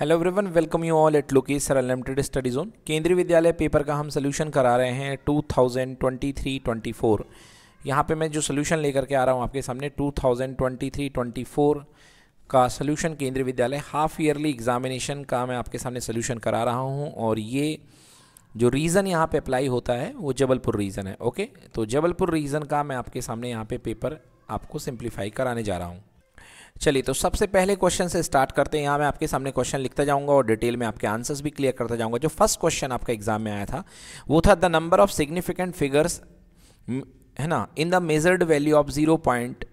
Hello everyone welcome you all at Lokesh sir unlimited study zone Kendriya Vidyalaya paper का हम solution करा रहे हैं 2023-24 यहाँ पे मैं जो सोल्यूशन लेकर के आ रहा हूँ आपके सामने 2023-24 का सोल्यूशन केंद्रीय विद्यालय हाफ ईयरली एग्जामिनेशन का मैं आपके सामने सोल्यूशन करा रहा हूँ और ये जो रीज़न यहाँ पे अप्लाई होता है वो जबलपुर रीज़न है ओके तो जबलपुर रीज़न का मैं आपके सामने यहाँ पे पेपर आपको सिंप्लीफाई कराने जा रहा हूँ चलिए तो सबसे पहले क्वेश्चन से स्टार्ट करते हैं यहाँ मैं आपके सामने क्वेश्चन लिखता जाऊँगा और डिटेल में आपके आंसर्स भी क्लियर करता जाऊँगा जो फर्स्ट क्वेश्चन आपका एग्जाम में आया था वो था the number of significant figures है ना in the measured value of zero point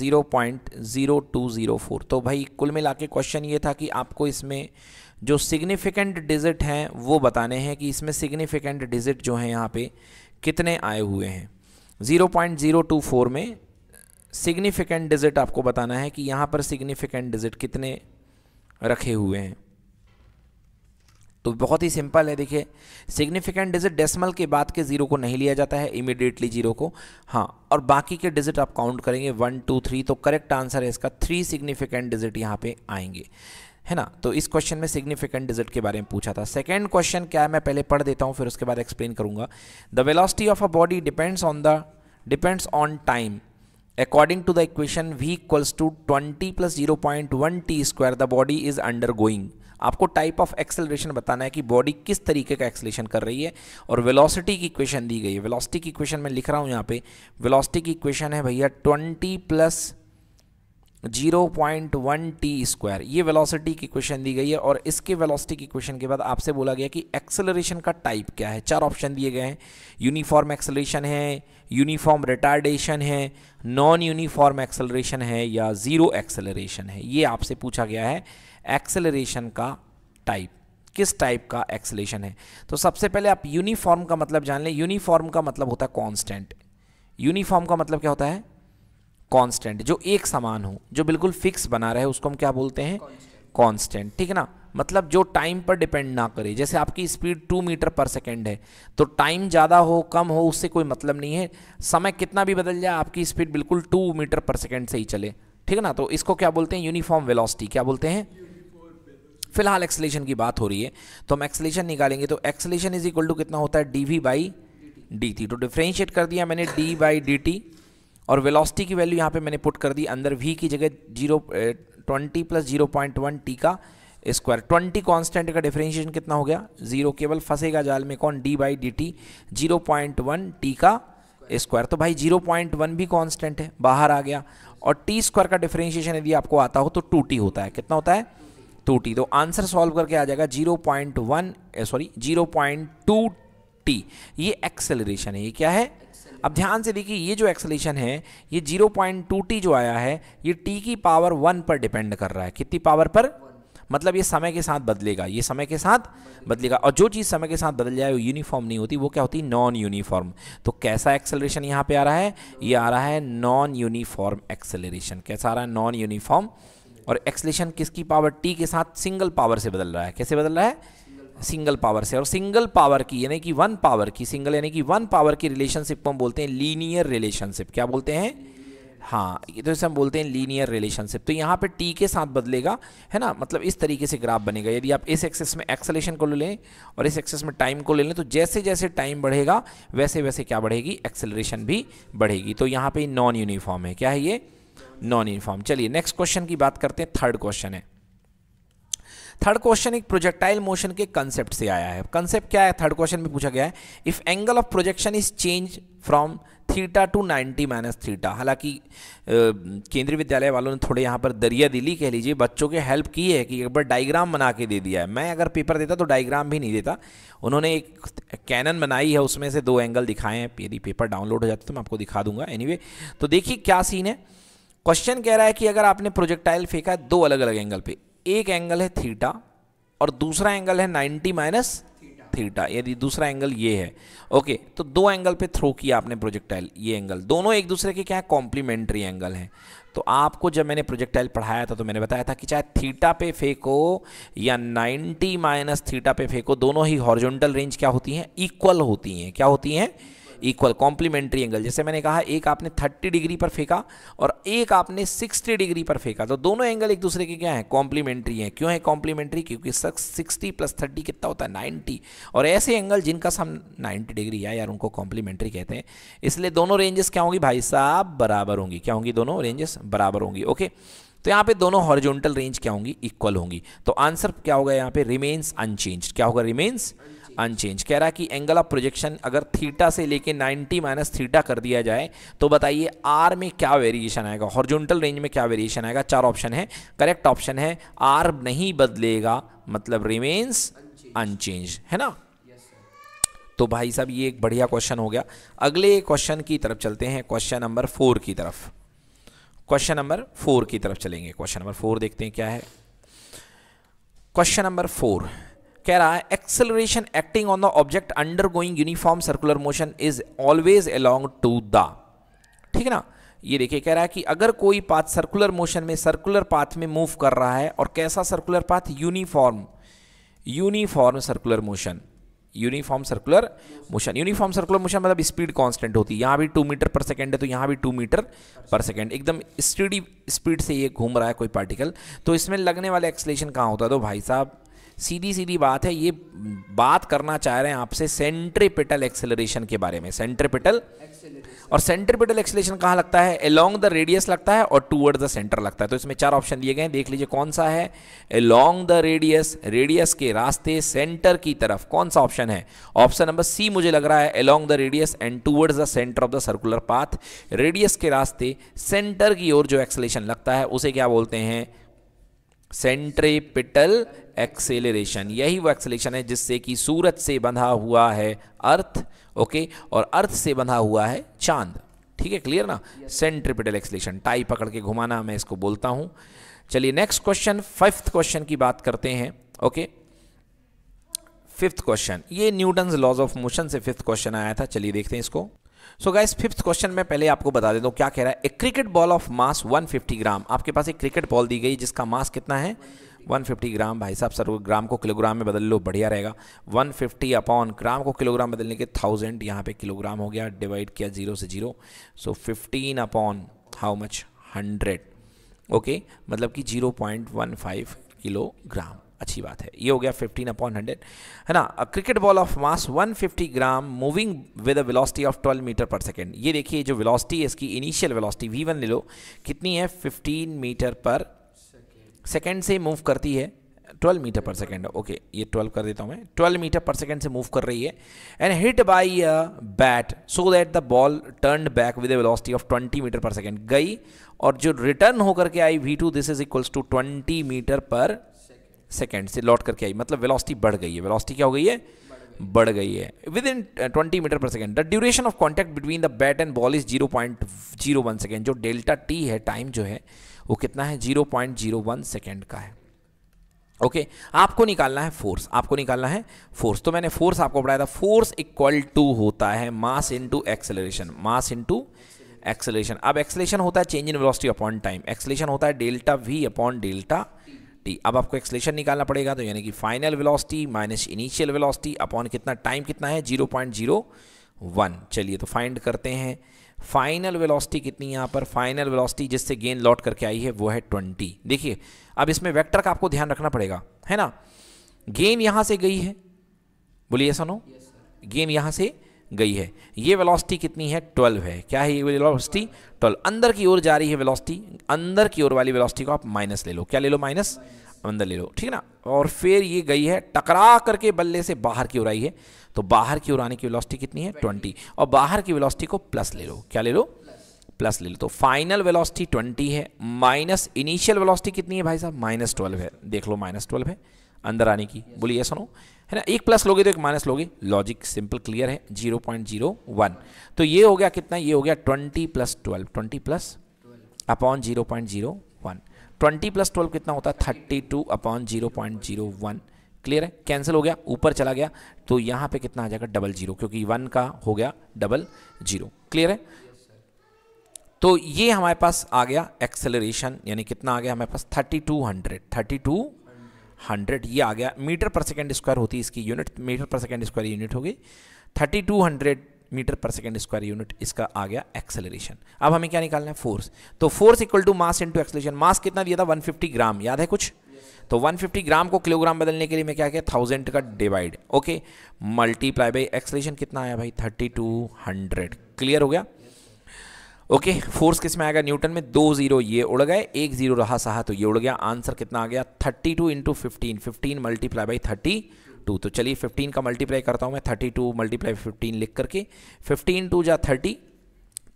zero point zero two zero four तो भाई कुल मिला के क्वेश्चन ये था कि आपको इसमें जो सिग्निफिकेंट डिजिट हैं वो बताने हैं कि इसमें सिग्निफिकेंट डिजिट जो हैं यहाँ पे कितने आए हुए हैं zero point zero two four में सिग्निफिकेंट डिजिट आपको बताना है कि यहाँ पर सिग्निफिकेंट डिजिट कितने रखे हुए हैं तो बहुत ही सिंपल है देखिए सिग्निफिकेंट डिजिट डेसिमल के बाद के जीरो को नहीं लिया जाता है इमीडिएटली जीरो को हाँ और बाकी के डिजिट आप काउंट करेंगे वन टू थ्री तो करेक्ट आंसर है इसका थ्री सिग्निफिकेंट डिजिट यहाँ पे आएंगे है ना तो इस क्वेश्चन में सिग्निफिकेंट डिजिट के बारे में पूछा था सेकेंड क्वेश्चन क्या है मैं पहले पढ़ देता हूँ फिर उसके बाद एक्सप्लेन करूंगा the velocity of a body depends on the depends on time According to the equation V equals to 20 plus 0.1 t square the body is undergoing. आपको टाइप ऑफ एक्सेलरेशन बताना है कि बॉडी किस तरीके का एक्सेलेशन कर रही है और वेलोसिटी की इक्वेशन दी गई है वेलोसिटी की इक्वेशन मैं लिख रहा हूँ यहाँ पे वेलोसिटी की इक्वेशन है भैया 20 plus zero point one t square ये वेलोसिटी की क्वेश्चन दी गई है और इसके वेलोसिटी की क्वेश्चन के बाद आपसे बोला गया कि एक्सेलरेशन का टाइप क्या है चार ऑप्शन दिए गए हैं यूनिफॉर्म एक्सेलरेशन है यूनिफॉर्म रिटार्डेशन है नॉन यूनिफॉर्म एक्सेलरेशन है या ज़ीरो एक्सेलरेशन है ये आपसे पूछा गया है एक्सेलरेशन का टाइप किस टाइप का एक्सेलेशन है तो सबसे पहले आप यूनिफॉर्म का मतलब जान लें यूनिफॉर्म का मतलब होता है कॉन्स्टेंट यूनिफॉर्म का मतलब क्या होता है कांस्टेंट जो एक समान हो जो बिल्कुल फिक्स बना रहे उसको हम क्या बोलते हैं कांस्टेंट ठीक है ना मतलब जो टाइम पर डिपेंड ना करे जैसे आपकी speed two metre per second है तो टाइम ज़्यादा हो कम हो उससे कोई मतलब नहीं है समय कितना भी बदल जाए आपकी स्पीड बिल्कुल टू मीटर पर सेकेंड से ही चले ठीक है ना तो इसको क्या बोलते हैं यूनिफॉर्म वेलोसिटी क्या बोलते हैं फिलहाल एक्सलेशन की बात हो रही है तो हम एक्सलेशन निकालेंगे तो एक्सलेशन इज इक्वल टू कितना होता है d v by d t तो डिफ्रेंशिएट कर दिया मैंने डी बाई डी टी और वेलोसिटी की वैल्यू यहाँ पे मैंने पुट कर दी अंदर वी की जगह zero twenty plus zero point one t का स्क्वायर ट्वेंटी कांस्टेंट का डिफरेंशिएशन कितना हो गया जीरो केवल फंसेगा जाल में कौन d by d t zero point one t का स्क्वायर तो भाई जीरो पॉइंट वन भी कांस्टेंट है बाहर आ गया और टी स्क्वायर का डिफरेंशिएशन यदि आपको आता हो तो टू टी होता है कितना होता है टू टी तो आंसर सॉल्व करके आ जाएगा zero point one sorry zero point two t ये एक्सेलरेशन है ये क्या है अब ध्यान से देखिए ये जो एक्सलेशन है ये 0.2t जो आया है ये t की पावर वन पर डिपेंड कर रहा है कितनी पावर पर मतलब ये समय के साथ बदलेगा ये समय के साथ बदलेगा और जो चीज़ समय के साथ बदल जाए वो यूनिफॉर्म नहीं होती वो क्या होती नॉन यूनिफॉर्म तो कैसा एक्सेलरेशन यहाँ पे आ रहा है ये आ रहा है नॉन यूनिफॉर्म एक्सेलरेशन कैसा आ रहा है नॉन यूनिफॉर्म और एक्सलेशन किसकी पावर टी के साथ सिंगल पावर से बदल रहा है कैसे बदल रहा है सिंगल पावर से और सिंगल पावर की यानी कि वन पावर की सिंगल यानी कि वन पावर की रिलेशनशिप को हम बोलते हैं लीनियर रिलेशनशिप क्या बोलते हैं हाँ ये तो इसे हम बोलते हैं लीनियर रिलेशनशिप तो यहाँ पे टी के साथ बदलेगा है ना मतलब इस तरीके से ग्राफ बनेगा यदि आप इस एक्सेस में एक्सलेशन को ले लें और इस एक्सेस में टाइम को ले लें तो जैसे जैसे टाइम बढ़ेगा वैसे वैसे क्या बढ़ेगी एक्सेलरेशन भी बढ़ेगी तो यहाँ पे नॉन यूनिफॉर्म है क्या है ये नॉन यूनिफॉर्म चलिए नेक्स्ट क्वेश्चन की बात करते हैं थर्ड क्वेश्चन है थर्ड क्वेश्चन एक प्रोजेक्टाइल मोशन के कंसेप्ट से आया है कंसेप्ट क्या है थर्ड क्वेश्चन में पूछा गया है if angle of projection is change from theta to 90 minus theta हालांकि केंद्रीय विद्यालय वालों ने थोड़े यहाँ पर दरिया दिली कह लीजिए बच्चों के हेल्प की है कि एक बार डायग्राम बना के दे दिया है मैं अगर पेपर देता तो डायग्राम भी नहीं देता उन्होंने एक कैनन बनाई है उसमें से दो एंगल दिखाए हैं यदि पेपर डाउनलोड हो जाता तो मैं आपको दिखा दूंगा एनी anyway, तो देखिए क्या सीन है क्वेश्चन कह रहा है कि अगर आपने प्रोजेक्टाइल फेंका दो अलग अलग एंगल पे एक एंगल है थीटा और दूसरा एंगल है 90 माइनस थीटा यदि दूसरा एंगल ये है ओके तो दो एंगल पे थ्रो किया आपने प्रोजेक्टाइल ये एंगल दोनों एक दूसरे के क्या है कॉम्प्लीमेंट्री एंगल हैं तो आपको जब मैंने प्रोजेक्टाइल पढ़ाया था तो मैंने बताया था कि चाहे थीटा पे फेंको या 90 माइनस थीटा पे फेंको दोनों ही हॉर्जोंटल रेंज क्या होती हैं इक्वल होती हैं क्या होती हैं इक्वल कॉम्प्लीमेंट्री एंगल जैसे मैंने कहा एक आपने 30 डिग्री पर फेंका और एक आपने 60 डिग्री पर फेंका तो दोनों एंगल एक दूसरे के क्या है कॉम्प्लीमेंट्री हैं क्यों है कॉम्प्लीमेंट्री क्योंकि सिक्सटी प्लस थर्टी कितना होता है नाइन्टी और ऐसे एंगल जिनका सम नाइन्टी डिग्री है यार उनको कॉम्प्लीमेंट्री कहते हैं इसलिए दोनों रेंजेस क्या होंगी भाई साहब बराबर होंगी क्या होंगी दोनों रेंजेस बराबर होंगी ओके तो यहाँ पे दोनों हॉरिजॉन्टल रेंज क्या होंगी इक्वल होंगी तो आंसर क्या होगा यहाँ पे रिमेन्स अनचेंज क्या होगा रिमेंस अनचेंज कह रहा है कि एंगल ऑफ प्रोजेक्शन अगर थीटा से लेके 90 माइनस थीटा कर दिया जाए तो बताइए आर में क्या वेरिएशन आएगा हॉर्जोनटल रेंज में क्या वेरिएशन आएगा चार ऑप्शन है करेक्ट ऑप्शन है आर नहीं बदलेगा मतलब रिमेन्स अनचेंज है ना तो भाई साहब ये एक बढ़िया क्वेश्चन हो गया अगले क्वेश्चन की तरफ चलते हैं क्वेश्चन नंबर फोर की तरफ क्वेश्चन नंबर फोर की तरफ चलेंगे क्वेश्चन नंबर फोर देखते हैं क्या है क्वेश्चन नंबर फोर कह रहा है acceleration acting on the object undergoing uniform circular motion is always along to the ठीक है ना ये देखिए कह रहा है कि अगर कोई पाथ सर्कुलर मोशन में सर्कुलर पाथ में मूव कर रहा है और कैसा circular path uniform uniform circular motion uniform circular motion uniform circular motion मतलब स्पीड कांस्टेंट होती है यहाँ भी टू मीटर पर सेकेंड है तो यहाँ भी टू मीटर पर सेकेंड एकदम स्टीडी स्पीड से ये घूम रहा है कोई पार्टिकल तो इसमें लगने वाला एक्सलेशन कहाँ होता है तो भाई साहब सीधी सीधी बात है ये बात करना चाह रहे हैं आपसे सेंट्रीपिटल एक्सेलरेशन के बारे में सेंट्रीपिटल और सेंट्रीपिटल एक्सेलरेशन कहाँ लगता है अलोंग द रेडियस लगता है और टूवर्ड द सेंटर लगता है तो इसमें चार ऑप्शन दिए गए हैं देख लीजिए कौन सा है अलोंग द रेडियस रेडियस के रास्ते सेंटर की तरफ कौन सा ऑप्शन है ऑप्शन नंबर सी मुझे लग रहा है along the radius and towards the centre of the circular path radius के रास्ते सेंटर की ओर जो एक्सेलेशन लगता है उसे क्या बोलते हैं सेंट्रीपिटल एक्सेलरेशन यही वो एक्सेलेशन है जिससे कि सूरज से बंधा हुआ है अर्थ ओके और अर्थ से बंधा हुआ है चांद ठीक है क्लियर ना सेंट्रीपिटल एक्सेलेशन टाई पकड़ के घुमाना मैं इसको बोलता हूं चलिए नेक्स्ट क्वेश्चन फिफ्थ क्वेश्चन की बात करते हैं ओके फिफ्थ क्वेश्चन ये न्यूटन लॉज ऑफ मोशन से फिफ्थ क्वेश्चन आया था चलिए देखते हैं इसको सो गाइस फिफ्थ क्वेश्चन में पहले आपको बता देता हूँ क्या कह रहा है a cricket ball of mass 150 gram आपके पास एक क्रिकेट बॉल दी गई जिसका मास कितना है 150 ग्राम भाई साहब सर ग्राम को किलोग्राम में बदल लो बढ़िया रहेगा 150 अपॉन ग्राम को किलोग्राम बदलने के थाउजेंड यहाँ पे किलोग्राम हो गया डिवाइड किया जीरो से zero so fifteen upon how much hundred okay मतलब कि zero point one five kilogram अच्छी बात है ये हो गया 15 अपॉन 100 है ना a cricket ball of mass 150 gram moving with a velocity of 12 metre per second ये देखिए जो वेलोसिटी है इसकी इनिशियल वेलोसिटी वी वन ले लो कितनी है 15 मीटर पर सेकेंड से मूव करती है 12 मीटर पर सेकेंड ओके ये 12 कर देता हूँ मैं 12 मीटर पर सेकेंड से मूव कर रही है and hit by a bat so that the ball turn back with velocity of 20 metre per second गई और जो रिटर्न होकर के आई v two this is equals to 20 metre per second से लौट करके आई मतलब वेलोसिटी बढ़ गई है वेलोसिटी क्या हो गई है बढ़ गई है within twenty metre per second the duration of contact between the bat and ball is zero point zero one second जो डेल्टा टी है टाइम जो है वो कितना है zero point zero one second का है ओके okay, आपको निकालना है फोर्स आपको निकालना है फोर्स तो मैंने फोर्स आपको बढ़ाया था फोर्स इक्वल टू होता है mass into acceleration mass into acceleration अब एक्सेलेशन होता है change in velocity upon time acceleration होता है delta v upon delta t अब आपको एक्सलेशन निकालना पड़ेगा तो यानी कि final velocity minus initial velocity upon कितना टाइम कितना है जीरो पॉइंट जीरो वन चलिए तो फाइंड करते हैं फाइनल वेलोसिटी कितनी यहाँ पर फाइनल वेलोसिटी जिससे गेंद लौट करके आई है वो है ट्वेंटी देखिए अब इसमें वेक्टर का आपको ध्यान रखना पड़ेगा है ना गेंद यहाँ से गई है बोलिए सुनो गेन यहाँ से गई है ये वेलोसिटी कितनी है 12 है क्या है ये वेलोसिटी 12 अंदर की ओर जा रही है वेलोसिटी अंदर की ओर वाली वेलोसिटी को आप माइनस ले लो क्या ले लो माइनस अंदर ले लो ठीक है ना और फिर ये गई है टकरा करके बल्ले से बाहर की ओर आई है तो बाहर की ओर आने की वेलोसिटी कितनी है ट्वेंटी और बाहर की वेलोसिटी को प्लस ले लो क्या ले लो प्लस ले लो तो फाइनल वेलोसिटी ट्वेंटी है माइनस इनिशियल वेलोसिटी कितनी है भाई साहब माइनस ट्वेल्व है देख लो माइनस ट्वेल्व है अंदर आने की yes. बोलिए सुनो है ना एक प्लस लोगे तो एक माइनस लोगे लॉजिक सिंपल क्लियर है जीरो पॉइंट जीरो वन तो ये हो गया कितना ये हो गया twenty plus twelve twenty plus upon zero point zero one twenty plus twelve कितना होता है thirty two upon zero point zero one clear है कैंसिल हो गया ऊपर चला गया तो यहाँ पे कितना आ जाएगा डबल जीरो क्योंकि वन का हो गया डबल जीरो क्लियर है तो ये हमारे पास आ गया एक्सेलरेशन यानी कितना आ गया हमारे पास thirty two hundred thirty two hundred ये आ गया मीटर पर सेकेंड स्क्वायर होती है इसकी unit metre per second square unit होगी thirty two hundred metre per second square unit इसका आ गया एक्सेलरेशन अब हमें क्या निकालना है फोर्स तो force equal to mass into acceleration mass कितना दिया था 150 ग्राम याद है कुछ तो 150 ग्राम को किलोग्राम बदलने के लिए मैं क्या किया थाउजेंड का divide okay multiply by acceleration कितना आया भाई हंड्रेड क्लियर हो गया ओके फोर्स किस में आएगा न्यूटन में दो जीरो ये उड़ गए एक जीरो रहा सहा तो ये उड़ गया आंसर कितना आ गया thirty two into fifteen fifteen multiply by thirty two तो चलिए फिफ्टीन का मल्टीप्लाई करता हूँ मैं थर्टी टू मल्टीप्लाई फिफ्टीन लिख करके फिफ्टीन टू जा थर्टी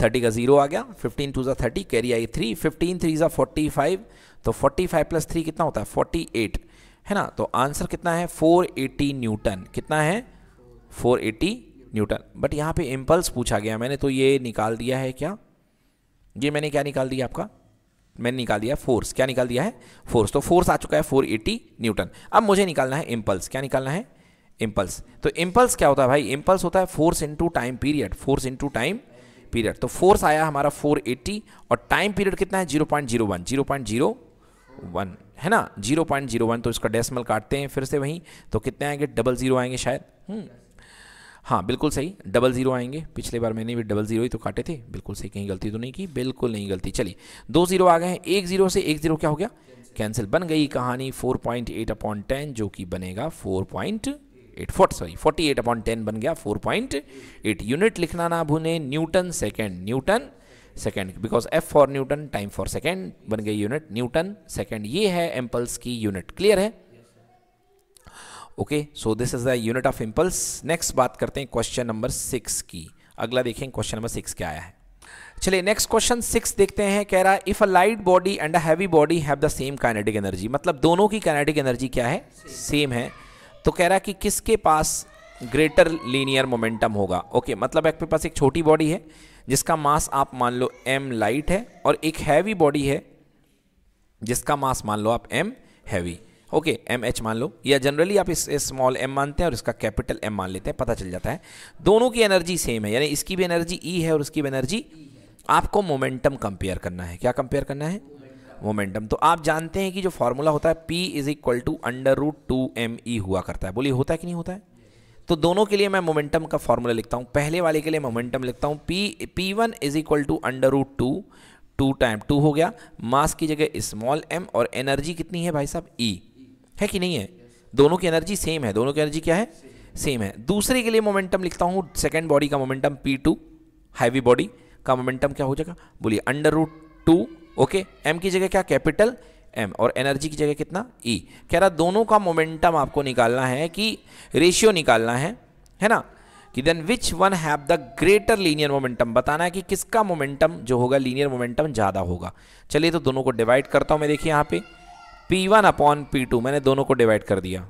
थर्टी का जीरो आ गया फिफ्टीन टू ज़ा थर्टी कैरी आई थ्री फिफ्टीन थ्री ज़ा फोर्टी फाइव तो फोर्टी फाइव प्लस थ्री कितना होता है फोर्टी एट है ना तो आंसर कितना है फोर एटी न्यूटन कितना है फोर एटी न्यूटन बट यहाँ पे इम्पल्स पूछा गया मैंने तो ये निकाल दिया है क्या ये मैंने क्या निकाल दिया आपका मैंने निकाल दिया फोर्स क्या निकाल दिया है फोर्स तो फोर्स आ चुका है 480 न्यूटन अब मुझे निकालना है इम्पल्स क्या निकालना है इम्पल्स तो इम्पल्स क्या होता है भाई इम्पल्स होता है force into time period force into time period तो फोर्स आया हमारा 480 और टाइम पीरियड कितना है 0.01 0.01 है ना 0.01 तो इसका डेसिमल काटते हैं फिर से वहीं तो कितने आएंगे डबल जीरो आएंगे शायद हम्म। हाँ बिल्कुल सही डबल ज़ीरो आएंगे पिछले बार मैंने भी डबल ज़ीरो ही तो काटे थे बिल्कुल सही कहीं गलती तो नहीं की बिल्कुल नहीं गलती चलिए दो ज़ीरो आ गए हैं एक ज़ीरो से एक ज़ीरो क्या हो गया कैंसिल बन गई कहानी four point eight upon ten जो कि बनेगा four point eight fort sorry forty eight upon ten बन गया फोर पॉइंट एट यूनिट लिखना ना भूने newton second newton second because F for newton time for second बन गई यूनिट न्यूटन सेकेंड ये है एम्पल्स की यूनिट क्लियर है okay so this is the unit of impulse next बात करते हैं क्वेश्चन नंबर सिक्स की अगला देखें क्वेश्चन नंबर सिक्स क्या आया है चलिए नेक्स्ट क्वेश्चन सिक्स देखते हैं कह रहा है if a light body and a heavy body have the same kinetic energy मतलब दोनों की काइनेटिक एनर्जी क्या है सेम है तो कह रहा है कि किसके पास ग्रेटर लीनियर मोमेंटम होगा ओके okay, मतलब एक पे पास एक छोटी बॉडी है जिसका मास आप मान लो एम लाइट है और एक हैवी बॉडी है जिसका मास मान लो आप M heavy okay M H मान लो या जनरली आप इस स्मॉल एम मानते हैं और इसका कैपिटल एम मान लेते हैं पता चल जाता है दोनों की एनर्जी सेम है यानी इसकी भी एनर्जी ई e है और उसकी भी एनर्जी e आपको मोमेंटम कंपेयर करना है क्या कंपेयर करना है मोमेंटम तो आप जानते हैं कि जो फॉर्मूला होता है P is equal to under root two M E हुआ करता है बोलिए होता है कि नहीं होता है तो दोनों के लिए मैं मोमेंटम का फॉर्मूला लिखता हूँ पहले वाले के लिए मोमेंटम लिखता हूँ P P one is equal to under root two two time two हो गया मास की जगह स्मॉल एम और एनर्जी कितनी है भाई साहब ई e. है कि नहीं है दोनों की एनर्जी सेम है दोनों की एनर्जी क्या है सेम है दूसरे के लिए मोमेंटम लिखता हूँ सेकेंड बॉडी का momentum P two heavy body का मोमेंटम क्या हो जाएगा बोलिए under root two okay M की जगह क्या कैपिटल एम और एनर्जी की जगह कितना ई e. कह रहा दोनों का मोमेंटम आपको निकालना है कि रेशियो निकालना है है ना कि then which one have the greater linear momentum बताना है कि किसका मोमेंटम जो होगा लीनियर मोमेंटम ज़्यादा होगा चलिए तो दोनों को डिवाइड करता हूँ मैं देखिए यहाँ पे P1 वन अपॉन पी मैंने दोनों को डिवाइड कर दिया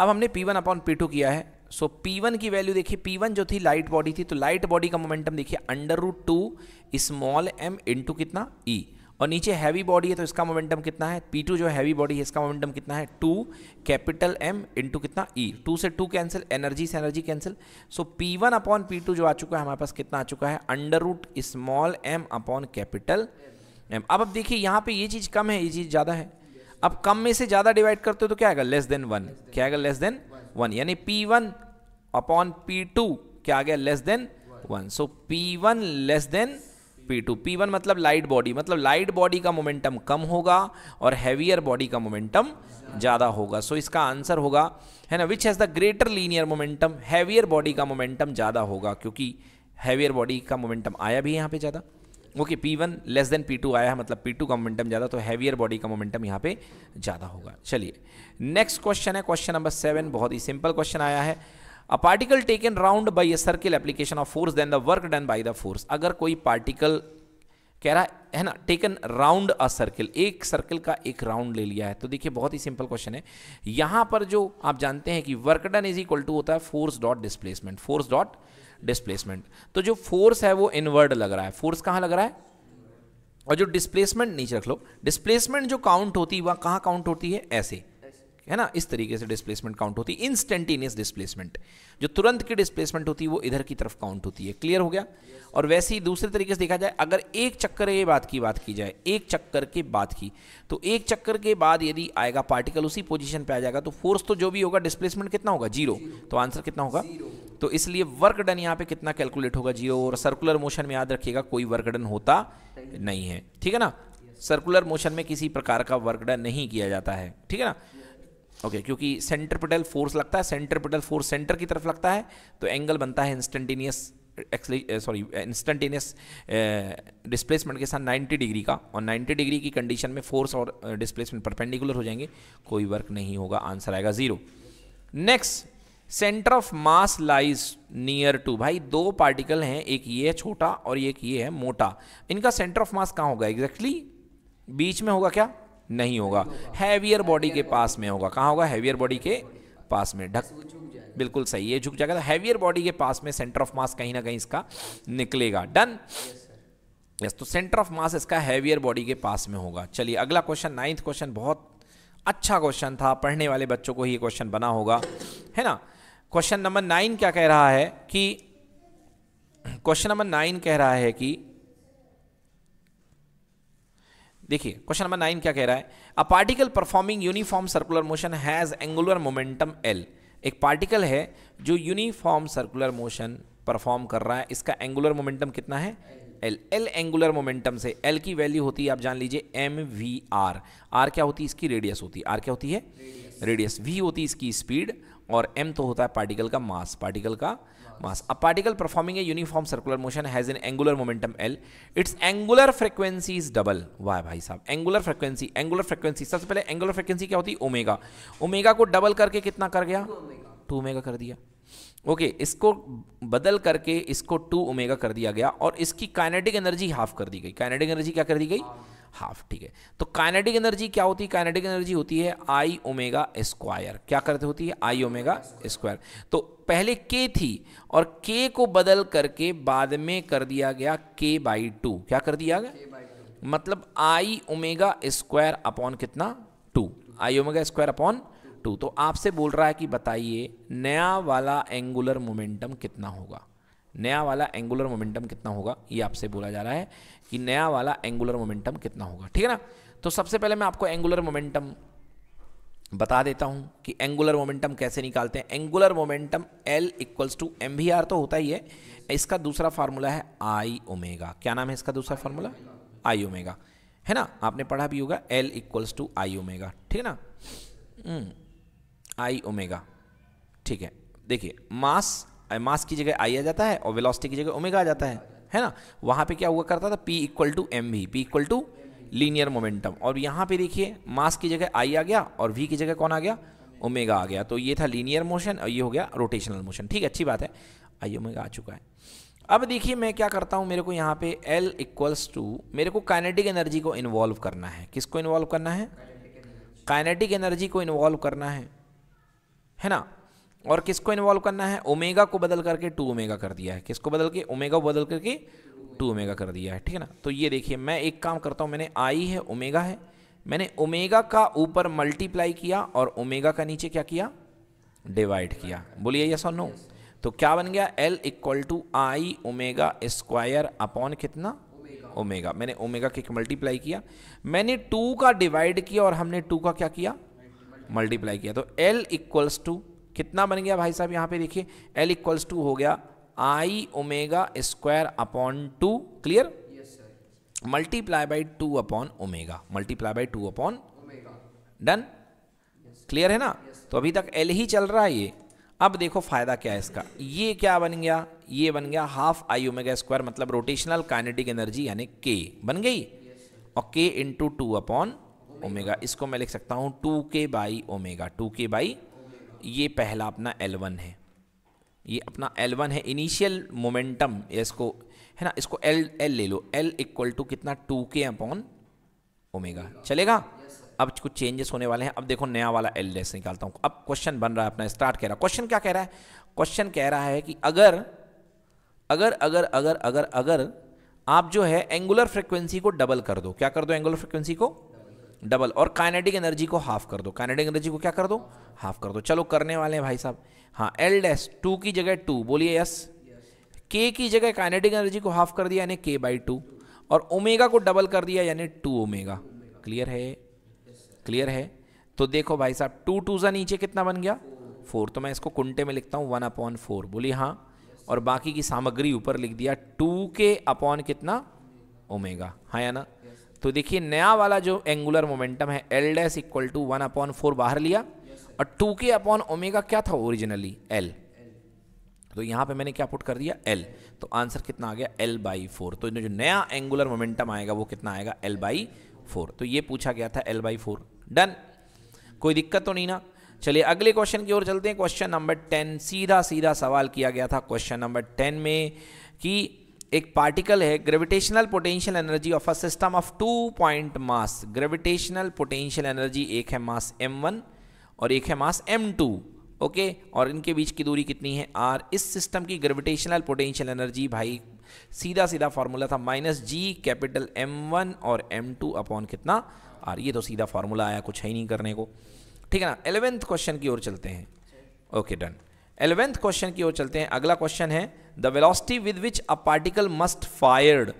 अब हमने P1 वन अपॉन पी किया है सो so, P1 की वैल्यू देखिए P1 जो थी लाइट बॉडी थी तो लाइट बॉडी का मोमेंटम देखिए under root two small m into कितना e. और नीचे हैवी बॉडी है तो इसका मोमेंटम कितना है P2 जो हैवी बॉडी है इसका मोमेंटम कितना है टू कैपिटल एम इंटू कितना ई e. टू से टू कैंसिल एनर्जी से energy cancel so P one upon P जो आ चुका है हमारे पास कितना आ चुका है under root small M upon capital अब अब देखिए यहाँ पे ये चीज़ कम है ये चीज़ ज़्यादा है अब कम में से ज़्यादा डिवाइड करते हो तो क्या आएगा लेस देन वन क्या आएगा लेस देन वन यानी P one upon P two क्या आ गया less than one so P one less than P two P one मतलब लाइट बॉडी मतलब लाइट बॉडी का मोमेंटम कम होगा और हैवियर बॉडी का मोमेंटम ज़्यादा होगा सो so, इसका आंसर होगा है ना which has the greater linear momentum heavier body का मोमेंटम ज़्यादा होगा क्योंकि हैवियर बॉडी का मोमेंटम आया भी यहाँ पे ज़्यादा okay P one less than P two आया है मतलब पी टू का मोमेंटम ज़्यादा तो हैवियर बॉडी का मोमेंटम यहाँ पे ज़्यादा होगा चलिए नेक्स्ट क्वेश्चन है क्वेश्चन नंबर सेवन बहुत ही सिंपल क्वेश्चन आया है a particle taken round by a circle application of force then the work done by the force अगर कोई पार्टिकल कह रहा है ना टेकन राउंड अ सर्किल एक सर्किल का एक राउंड ले लिया है तो देखिए बहुत ही सिंपल क्वेश्चन है यहाँ पर जो आप जानते हैं कि work done is equal to होता है force dot displacement force dot displacement तो जो फोर्स है वो इनवर्ड लग रहा है फोर्स कहाँ लग रहा है और जो डिस्प्लेसमेंट नीचे रख लो डिस्प्लेसमेंट जो काउंट होती है वह कहाँ काउंट होती है ऐसे है ना इस तरीके से डिस्प्लेसमेंट काउंट होती है इंस्टेंटेनियस डिस्प्लेसमेंट जो तुरंत की डिस्प्लेसमेंट होती है वो इधर की तरफ काउंट होती है क्लियर हो गया और वैसे ही दूसरे तरीके से देखा जाए अगर एक चक्कर ये बात की बात की जाए एक चक्कर के बाद की तो एक चक्कर के बाद यदि आएगा पार्टिकल उसी पोजिशन पर आ जाएगा तो फोर्स तो जो भी होगा डिस्प्लेसमेंट कितना होगा जीरो तो आंसर कितना होगा तो इसलिए वर्क डन यहाँ पे कितना कैलकुलेट होगा जीरो और सर्कुलर मोशन में याद रखिएगा कोई वर्क डन होता नहीं है ठीक है ना सर्कुलर मोशन में किसी प्रकार का वर्क डन नहीं किया जाता है ठीक है ना ओके क्योंकि क्योंकि पिटल फोर्स लगता है पिटल फोर्स सेंटर की तरफ लगता है तो एंगल बनता है इंस्टेंटेनियस सॉरी इंस्टेंटेनियस डिस्प्लेसमेंट के साथ 90 डिग्री का और 90 डिग्री की कंडीशन में फोर्स और डिस्प्लेसमेंट uh, परपेंडिकुलर हो जाएंगे कोई वर्क नहीं होगा आंसर आएगा zero next centre of mass lies near to भाई दो पार्टिकल हैं एक ये है छोटा और एक ये है मोटा इनका सेंटर ऑफ मास कहाँ होगा एग्जैक्टली exactly? बीच में होगा क्या नहीं होगा हैवियर बॉडी के पास में होगा कहाँ होगा हैवियर बॉडी के पास में ढक बिल्कुल सही है झुक जाएगा तो हैवियर बॉडी के पास में सेंटर ऑफ मास कहीं ना कहीं इसका निकलेगा डन यस तो सेंटर ऑफ मास इसका हैवियर बॉडी के पास में होगा चलिए अगला क्वेश्चन नाइन्थ क्वेश्चन बहुत अच्छा क्वेश्चन था पढ़ने वाले बच्चों को ही ये क्वेश्चन बना होगा है ना क्वेश्चन नंबर नाइन क्या कह रहा है कि क्वेश्चन नंबर नाइन कह रहा है कि देखिए क्वेश्चन नंबर नाइन क्या कह रहा है a particle performing uniform circular motion has angular momentum L एक पार्टिकल है जो यूनिफॉर्म सर्कुलर मोशन परफॉर्म कर रहा है इसका एंगुलर मोमेंटम कितना है एल एल एंगुलर मोमेंटम से एल की वैल्यू होती है आप जान लीजिए एम वी आर आर क्या होती है इसकी रेडियस होती है आर क्या होती है रेडियस वी होती है इसकी स्पीड और एम तो होता है पार्टिकल का मास पार्टिकल का mass a particle performing a uniform circular motion has an angular momentum L its angular frequency is double वाह भाई साहब एंगुलर फ्रीक्वेंसी एंगुलर फ्रीक्वेंसी सबसे पहले एंगुलर फ्रीक्वेंसी क्या होती है ओमेगा ओमेगा को डबल करके कितना कर गया टू ओमेगा कर दिया ओके okay, इसको बदल करके इसको टू ओमेगा कर दिया गया और इसकी काइनेटिक एनर्जी हाफ कर दी गई काइनेटिक एनर्जी क्या कर दी गई हाफ ठीक है तो काइनेटिक एनर्जी क्या होती है काइनेटिक एनर्जी होती है आई ओमेगा स्क्वायर क्या करते होती है आई ओमेगा स्क्वायर तो पहले के थी और के को बदल करके बाद में कर दिया गया के बाई टू क्या कर दिया गया मतलब आई ओमेगा स्क्वायर अपॉन कितना two I omega square upon two तो आपसे बोल रहा है कि बताइए नया वाला एंगुलर मोमेंटम कितना होगा नया वाला एंगुलर मोमेंटम कितना होगा ये आपसे बोला जा रहा है कि नया वाला एंगुलर मोमेंटम कितना होगा ठीक है ना तो सबसे पहले मैं आपको एंगुलर मोमेंटम बता देता हूं कि एंगुलर मोमेंटम कैसे निकालते हैं angular momentum L equals to M V R तो होता ही है इसका दूसरा फार्मूला है आई ओमेगा क्या नाम है इसका दूसरा फार्मूला आई ओमेगा है ना आपने पढ़ा भी होगा L equals to I omega ठीक है ना आई हम्म, ओमेगा ठीक है देखिए मास मास की जगह आई आ जाता है और वेलोसिटी की जगह ओमेगा आ जाता है है ना वहाँ पे क्या हुआ करता था पी इक्वल टू एम भी P equal to linear momentum और यहाँ पे देखिए मास की जगह आई आ गया और वी की जगह कौन आ गया ओमेगा आ गया तो ये था लीनियर मोशन और ये हो गया रोटेशनल मोशन ठीक है अच्छी बात है आई ओमेगा आ चुका है अब देखिए मैं क्या करता हूँ मेरे को यहाँ पे एल इक्वल्स टू मेरे को काइनेटिक एनर्जी को इन्वॉल्व करना है किसको इन्वॉल्व करना है काइनेटिक एनर्जी को इन्वॉल्व करना है है ना और किसको इन्वॉल्व करना है ओमेगा को बदल करके टू ओमेगा कर दिया है किसको बदल के ओमेगा को बदल करके टू ओमेगा कर दिया है ठीक है ना तो ये देखिए मैं एक काम करता हूँ मैंने आई है ओमेगा है मैंने ओमेगा का ऊपर मल्टीप्लाई किया और ओमेगा का नीचे क्या किया डिवाइड किया बोलिए यस और नो तो क्या बन गया L equal to I omega square upon कितना ओमेगा मैंने ओमेगा के मल्टीप्लाई किया मैंने टू का डिवाइड किया और हमने टू का क्या किया मल्टीप्लाई किया तो एल इक्वल्स टू कितना बन गया भाई साहब यहाँ पे देखिए एल इक्वल्स टू हो गया I omega square upon two clear multiply by two upon omega multiply by two upon done clear है ना yes, तो अभी तक एल ही चल रहा है ये अब देखो फायदा क्या है इसका ये क्या बन गया ये बन गया हाफ आई ओमेगा स्क्वायर मतलब रोटेशनल काइनेटिक एनर्जी यानी के बन गई और के इंटू टू अपॉन ओमेगा इसको मैं लिख सकता हूँ two K by omega two K by ये पहला अपना एल वन है ये अपना एल वन है इनिशियल मोमेंटम इसको है ना इसको एल एल ले लो एल इक्वल टू कितना टू के अपॉन ओमेगा चलेगा अब कुछ चेंजेस होने वाले हैं अब देखो नया वाला एल डेस निकालता हूँ अब क्वेश्चन बन रहा है अपना स्टार्ट कह रहा है क्वेश्चन क्या कह रहा है क्वेश्चन कह रहा है कि अगर अगर अगर अगर अगर अगर आप जो है एंगुलर फ्रिक्वेंसी को डबल कर दो क्या कर दो एंगुलर फ्रिक्वेंसी को डबल और काइनेटिक एनर्जी को हाफ कर दो काइनेटिक एनर्जी को क्या कर दो हाफ कर दो चलो करने वाले हैं भाई साहब हाँ एल डैस टू की जगह टू बोलिए यस के की जगह काइनेटिक एनर्जी को हाफ कर दिया यानी के बाई टू और ओमेगा को डबल कर दिया यानी टू ओमेगा क्लियर है क्लियर है तो देखो भाई साहब टू टू सा नीचे कितना बन गया फोर तो मैं इसको कुंटे में लिखता हूँ वन अपॉन फोर बोलिए हाँ और बाकी की सामग्री ऊपर लिख दिया टू के अपॉन कितना ओमेगा हाँ या ना तो देखिए नया वाला जो एंगुलर मोमेंटम है L dash equal to one upon four बाहर लिया और टू के अपॉन ओमेगा क्या था ओरिजिनली एल तो यहाँ पे मैंने क्या पुट कर दिया एल तो आंसर कितना आ गया एल बाई फोर तो जो नया एंगुलर मोमेंटम आएगा वो कितना आएगा एल बाई फोर तो ये पूछा गया था एल बाई फोर डन कोई दिक्कत तो नहीं ना चलिए अगले क्वेश्चन की ओर चलते हैं क्वेश्चन नंबर टेन सीधा सीधा सवाल किया गया था क्वेश्चन नंबर टेन में कि एक पार्टिकल है gravitational potential energy of a system of two point mass gravitational potential energy एक है मास m1 और एक है मास m2 ओके और इनके बीच की दूरी कितनी है r इस सिस्टम की ग्रेविटेशनल पोटेंशियल एनर्जी भाई सीधा सीधा फार्मूला था माइनस जी कैपिटल m1 और m2 अपॉन कितना r ये तो सीधा फार्मूला आया कुछ है ही नहीं करने को ठीक है ना एलेवेंथ क्वेश्चन की ओर चलते हैं okay okay, done eleventh question की ओर चलते हैं अगला क्वेश्चन है the velocity with which a particle must fired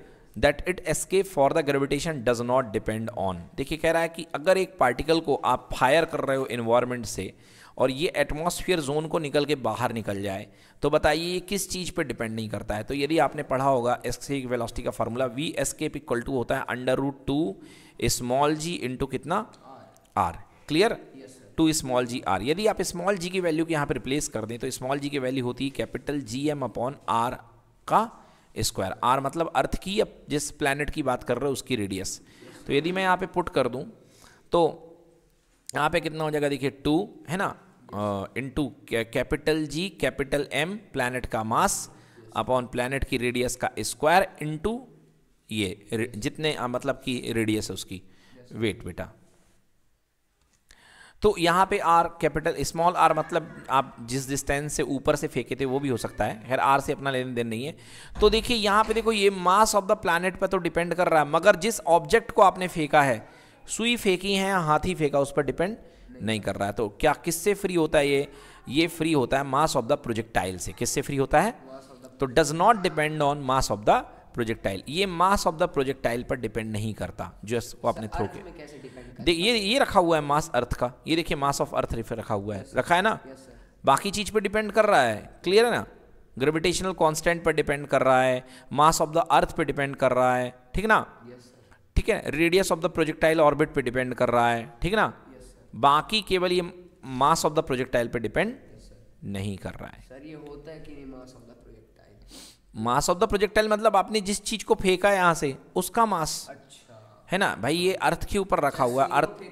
that it escape for the gravitation does not depend on देखिए कह रहा है कि अगर एक पार्टिकल को आप फायर कर रहे हो इन्वायरमेंट से और ये एटमॉस्फेयर जोन को निकल के बाहर निकल जाए तो बताइए ये किस चीज़ पे डिपेंड नहीं करता है तो यदि आपने पढ़ा होगा एस्केप वेलोसिटी का formula V escape equal to होता है under root two small G into कितना R clear two small G R यदि आप स्मॉल जी की वैल्यू को यहाँ पर रिप्लेस कर दें तो स्मॉल जी की वैल्यू होती है capital G M upon R का स्क्वायर आर मतलब अर्थ की या जिस प्लानट की बात कर रहे हो उसकी रेडियस तो यदि मैं यहाँ पे पुट कर दूँ तो यहाँ पे कितना हो जाएगा देखिए टू है ना into capital G capital M planet का मास अपॉन प्लानट की रेडियस का स्क्वायर इनटू ये जितने मतलब कि रेडियस है उसकी वेट बेटा तो यहाँ पे आर कैपिटल स्मॉल आर मतलब आप जिस डिस्टेंस से ऊपर से फेंके थे वो भी हो सकता है खैर आर से अपना लेन देन नहीं है तो देखिए यहाँ पे देखो ये मास ऑफ द प्लानट पर तो डिपेंड कर रहा है मगर जिस ऑब्जेक्ट को आपने फेंका है सुई फेंकी है या हाथी फेंका उस पर डिपेंड नहीं कर रहा है तो क्या किससे फ्री होता है ये ये फ्री होता है मास ऑफ द प्रोजेक्टाइल से किससे फ्री होता है तो does not depend on mass of the projectile ये मास ऑफ द प्रोजेक्टाइल पर डिपेंड नहीं करता जो वो अपने थ्रो के ये ये रखा हुआ है मास अर्थ का ये देखिए मास ऑफ अर्थ रखा हुआ है रखा है ना बाकी चीज़ पर डिपेंड कर रहा है क्लियर है ना ग्रेविटेशनल कॉन्स्टेंट पर डिपेंड कर रहा है मास ऑफ द अर्थ पर डिपेंड कर रहा है ठीक ना ठीक है radius of the projectile orbit पर डिपेंड कर रहा है ठीक ना बाकी केवल ये मास ऑफ द प्रोजेक्टाइल पर डिपेंड नहीं कर रहा है सर ये होता है कि नहीं mass of the mass of the projectile मतलब आपने जिस चीज को फेंका यहाँ से उसका मास अच्छा। है ना भाई ये अर्थ के ऊपर रखा हुआ अर्थ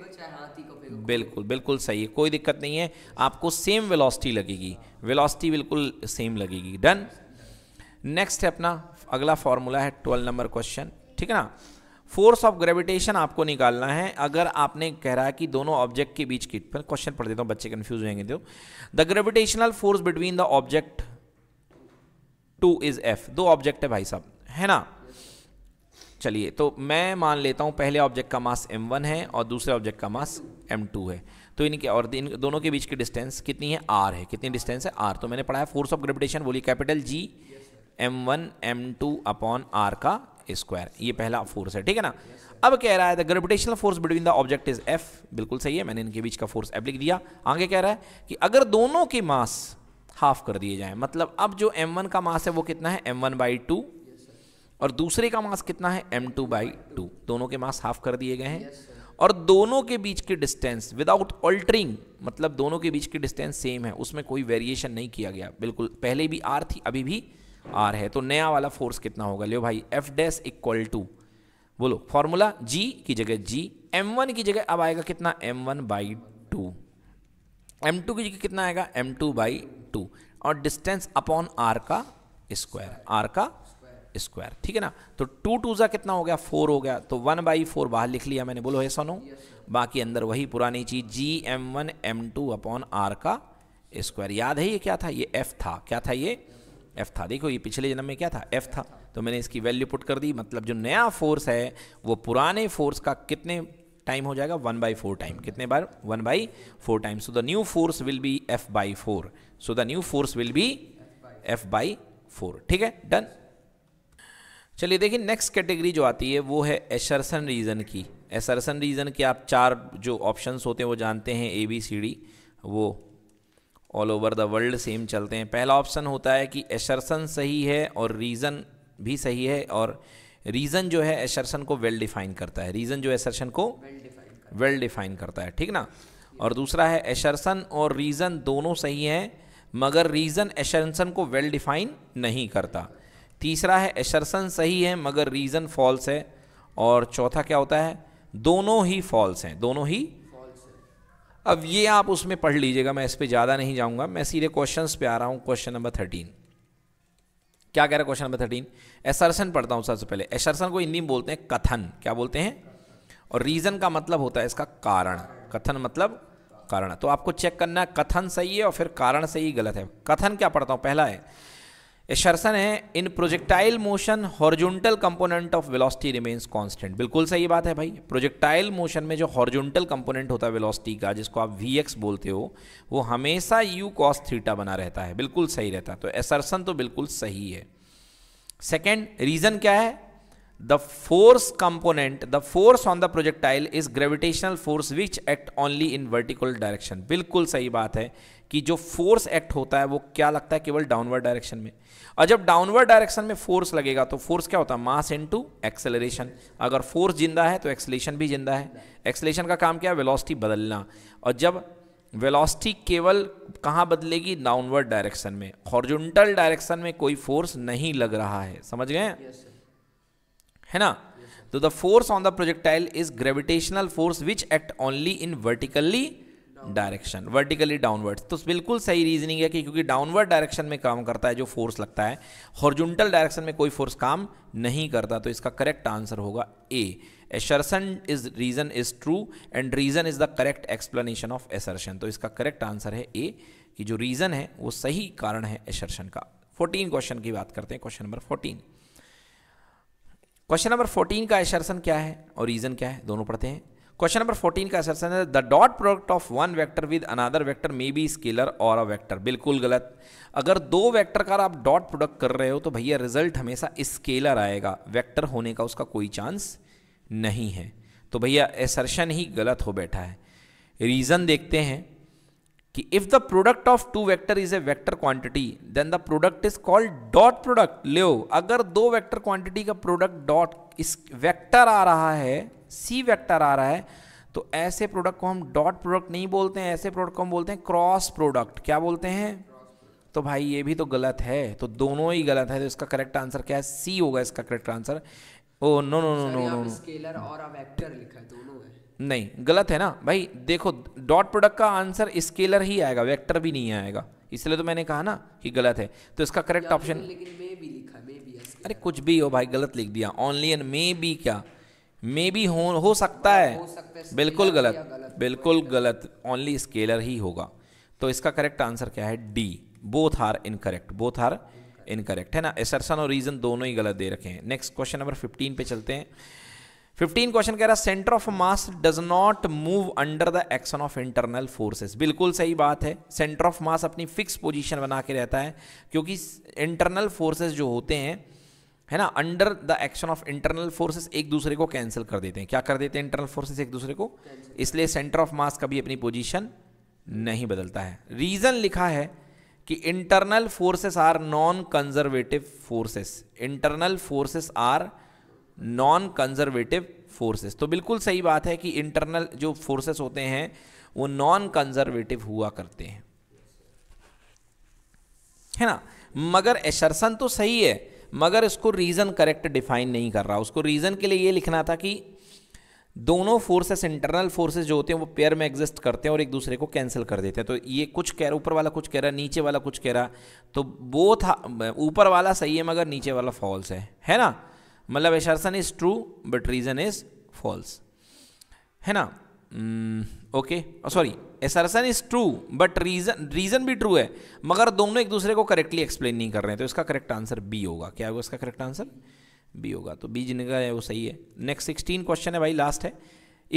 बिल्कुल बिल्कुल सही है कोई दिक्कत नहीं है आपको सेम वेलोसिटी लगेगी वेलोसिटी बिल्कुल सेम लगेगी डन नेक्स्ट है अपना अगला फॉर्मूला है ट्वेल्व नंबर क्वेश्चन ठीक है ना फोर्स ऑफ ग्रेविटेशन आपको निकालना है अगर आपने कह रहा है कि दोनों ऑब्जेक्ट के बीच की क्वेश्चन पढ़ देता हूँ बच्चे कन्फ्यूज होंगे तो the gravitational force between the object two is F दो ऑब्जेक्ट है भाई साहब है ना चलिए तो मैं मान लेता हूं पहले ऑब्जेक्ट का मास m1 है और दूसरे ऑब्जेक्ट का मास m2 है तो इनके और इन दोनों के बीच की डिस्टेंस कितनी है r है कितनी डिस्टेंस है r तो मैंने पढ़ा है फोर्स ऑफ ग्रेविटेशन बोली capital g m1 m2 two upon R का स्क्वायर ये पहला फोर्स है ठीक है ना अब कह रहा है the gravitational force between the object is F बिल्कुल सही है मैंने इनके बीच का फोर्स एप्लिक दिया आगे कह रहा है कि अगर दोनों के मास हाफ कर दिए जाएं मतलब अब जो एम वन का मास है वो कितना है एम वन बाई टू और दूसरे का मास कितना है एम टू बाई टू दोनों के मास हाफ कर दिए गए हैं और दोनों के बीच की डिस्टेंस विदाउट ऑल्टरिंग मतलब दोनों के बीच की डिस्टेंस सेम है उसमें कोई वेरिएशन नहीं किया गया बिल्कुल पहले भी आर थी अभी भी आर है तो नया वाला फोर्स कितना होगा लियो भाई एफ डैश इक्वल टू बोलो फॉर्मूला जी की जगह जी एम वन की जगह अब आएगा कितना M one by two M two की कितना आएगा एम टू बाई टू और डिस्टेंस अपॉन आर का स्क्वायर आर का स्क्वायर ठीक है ना तो टू टू ज़ा कितना हो गया फोर हो गया तो वन बाई फोर बाहर लिख लिया मैंने बोलो है सोनो बाकी अंदर वही पुरानी चीज़ G M one M two upon R का स्क्वायर याद है ये क्या था ये एफ था क्या था ये एफ था देखो ये पिछले जन्म में क्या था एफ था तो मैंने इसकी वैल्यू पुट कर दी मतलब जो नया फोर्स है वो पुराने फोर्स का कितने टाइम हो जाएगा वन बाई फोर टाइम कितने बार one by four time so the new force will be F by four so the new force will be F by four ठीक है डन चलिए देखिए नेक्स्ट कैटेगरी जो आती है वो है एसरसन रीज़न की एसरसन रीज़न के आप चार जो ऑप्शंस होते हैं वो जानते हैं ए बी सी डी वो all over the world same चलते हैं पहला ऑप्शन होता है कि एसरसन सही है और रीज़न भी सही है और रीज़न जो है एसर्शन को वेल डिफाइन करता है रीज़न जो एसर्शन को वेल डिफाइन करता है ठीक ना और दूसरा है एशर्सन और रीज़न दोनों सही हैं मगर रीज़न एशर्सन को वेल डिफाइन नहीं करता तीसरा है एसर्सन सही है मगर रीज़न फॉल्स है और चौथा क्या होता है दोनों ही फॉल्स हैं दोनों ही अब ये आप उसमें पढ़ लीजिएगा मैं इस पर ज़्यादा नहीं जाऊँगा मैं सीधे क्वेश्चन पे आ रहा हूँ क्वेश्चन नंबर थर्टीन क्या कह रहा है क्वेश्चन नंबर थर्टीन एसरसन पढ़ता हूँ सबसे पहले एसरसन को हिंदी में बोलते हैं कथन क्या बोलते हैं और रीज़न का मतलब होता है इसका कारण कथन मतलब कारण तो आपको चेक करना है कथन सही है और फिर कारण सही गलत है कथन क्या पढ़ता हूँ पहला है शर्सन है in projectile motion horizontal component of velocity remains constant बिल्कुल सही बात है भाई प्रोजेक्टाइल मोशन में जो हॉर्जोंटल कंपोनेंट होता है वेलोसिटी का जिसको आप वी एक्स बोलते हो वो हमेशा यू कॉस थीटा बना रहता है बिल्कुल सही रहता है तो एसरसन तो बिल्कुल सही है सेकेंड रीज़न क्या है the force component the force on the projectile is gravitational force which act only in vertical direction बिल्कुल सही बात है कि जो फोर्स एक्ट होता है वो क्या लगता है केवल डाउनवर्ड डायरेक्शन में और जब डाउनवर्ड डायरेक्शन में फोर्स लगेगा तो फोर्स क्या होता है मास इन टू एक्सेलरेशन अगर फोर्स जिंदा है तो एक्सेलेशन भी जिंदा है एक्सेलेशन का काम क्या है वेलोसिटी बदलना और जब वेलोसिटी केवल कहाँ बदलेगी डाउनवर्ड डायरेक्शन में हॉर्जोंटल डायरेक्शन में कोई फोर्स नहीं लग रहा है समझ गए yes, है ना तो the force on the projectile is gravitational force which act only in vertically direction vertically downwards तो बिल्कुल सही रीजनिंग है कि क्योंकि डाउनवर्ड डायरेक्शन में काम करता है जो फोर्स लगता है हॉर्जुंटल डायरेक्शन में कोई फोर्स काम नहीं करता तो इसका करेक्ट आंसर होगा A assertion is reason is true and reason is the correct explanation of assertion तो इसका करेक्ट आंसर है ए कि जो रीजन है वो सही कारण है एसर्शन का फोर्टीन क्वेश्चन की बात करते हैं question number fourteen question number fourteen का एसर्सन क्या है और रीजन क्या है दोनों पढ़ते हैं क्वेश्चन नंबर फोर्टीन का एसर्सन है the dot product of one vector with another vector may be scalar और अ वेक्टर बिल्कुल गलत अगर दो वेक्टर का आप डॉट प्रोडक्ट कर रहे हो तो भैया रिजल्ट हमेशा स्केलर आएगा वेक्टर होने का उसका कोई चांस नहीं है तो भैया एसर्शन ही गलत हो बैठा है रीज़न देखते हैं कि if the product of two vector is a vector quantity then the product is called dot product लियो अगर दो वेक्टर क्वांटिटी का प्रोडक्ट डॉट इस वेक्टर आ रहा है सी वेक्टर आ रहा है तो ऐसे प्रोडक्ट को हम डॉट प्रोडक्ट नहीं बोलते हैं ऐसे प्रोडक्ट को हम बोलते हैं क्रॉस प्रोडक्ट क्या बोलते हैं तो भाई ये भी तो गलत है तो दोनों ही गलत है तो इसका करेक्ट आंसर क्या है सी होगा इसका correct answer oh no no no no no no scalar और अ वेक्टर लिखा है दोनों है नहीं गलत है ना भाई देखो डॉट प्रोडक्ट का आंसर स्केलर ही आएगा वेक्टर भी नहीं आएगा इसलिए तो मैंने कहा ना कि गलत है तो इसका करेक्ट ऑप्शन लेकिन मे भी लिखा मे भी अरे कुछ भी हो भाई गलत लिख दिया ओनली एंड मे बी क्या मे बी हो हो सकता है बिल्कुल गलत बिल्कुल गलत ओनली स्केलर ही होगा तो इसका करेक्ट आंसर क्या है D both are incorrect both are incorrect है ना एसरसन और रीजन दोनों ही गलत दे रखे हैं नेक्स्ट क्वेश्चन नंबर फिफ्टीन पे चलते हैं फिफ्टीन क्वेश्चन कह रहा है centre of mass does not move under the action of internal forces बिल्कुल सही बात है सेंटर ऑफ मास अपनी फिक्स पोजीशन बना के रहता है क्योंकि इंटरनल फोर्सेस जो होते हैं है ना under the action of internal forces एक दूसरे को कैंसिल कर देते हैं क्या कर देते हैं इंटरनल फोर्सेस एक दूसरे को इसलिए सेंटर ऑफ मास कभी अपनी पोजीशन नहीं बदलता है रीजन लिखा है कि internal forces are non conservative forces internal forces are non conservative forces तो बिल्कुल सही बात है कि इंटरनल जो फोर्सेस होते हैं वो नॉन कंजर्वेटिव हुआ करते हैं है ना मगर एशरसन तो सही है मगर इसको रीज़न करेक्ट डिफाइन नहीं कर रहा उसको रीज़न के लिए ये लिखना था कि दोनों फोर्सेस इंटरनल फोर्सेस जो होते हैं वो पेयर में एग्जिस्ट करते हैं और एक दूसरे को कैंसिल कर देते हैं तो ये कुछ कह रहा ऊपर वाला कुछ कह रहा नीचे वाला कुछ कह रहा तो था ऊपर वाला सही है मगर नीचे वाला फॉल्स है है ना मतलब assertion is true but reason is false है ना okay sorry assertion is true but reason reason भी ट्रू है मगर दोनों एक दूसरे को करेक्टली एक्सप्लेन नहीं कर रहे हैं तो इसका करेक्ट आंसर बी होगा क्या होगा इसका करेक्ट आंसर बी होगा तो बी जिनका है वो सही है नेक्स्ट सिक्सटीन क्वेश्चन है भाई लास्ट है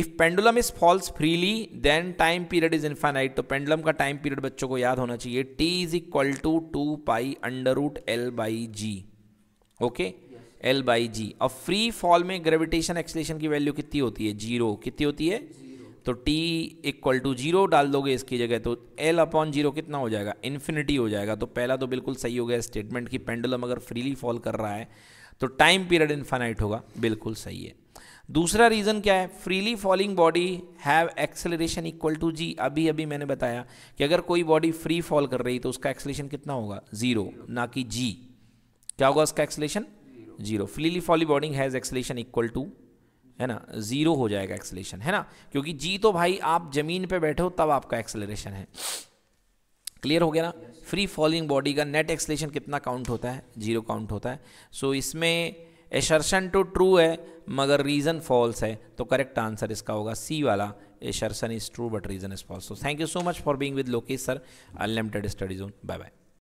if pendulum is falls freely then time period is infinite तो पेंडुलम का टाइम पीरियड बच्चों को याद होना चाहिए T is equal to two pi under root L by G okay L by G अब फ्री फॉल में ग्रेविटेशन एक्सलेशन की वैल्यू कितनी होती है जीरो कितनी होती है तो टी इक्वल टू जीरो डाल दोगे इसकी जगह तो एल अपॉन जीरो कितना हो जाएगा इन्फिनिटी हो जाएगा तो पहला तो बिल्कुल सही हो गया स्टेटमेंट कि पेंडुलम अगर फ्रीली फॉल कर रहा है तो टाइम पीरियड इन्फाइनाइट होगा बिल्कुल सही है दूसरा रीज़न क्या है freely falling body have acceleration equal to G अभी अभी मैंने बताया कि अगर कोई बॉडी फ्री फॉल कर रही तो उसका एक्सेलेशन कितना होगा ज़ीरो ना कि जी क्या होगा उसका acceleration zero freely falling body has acceleration equal to है ना जीरो हो जाएगा एक्सेलेशन है ना क्योंकि जी तो भाई आप ज़मीन पे बैठे हो तब आपका एक्सेलरेशन है क्लियर हो गया ना फ्री फॉलिंग बॉडी का नेट एक्सलेशन कितना काउंट होता है जीरो काउंट होता है सो so, इसमें एशर्सन टू ट्रू है मगर रीज़न फॉल्स है तो करेक्ट आंसर इसका होगा सी वाला assertion is true but reason is false so thank you so much for being with Lokesh sir unlimited study zone bye bye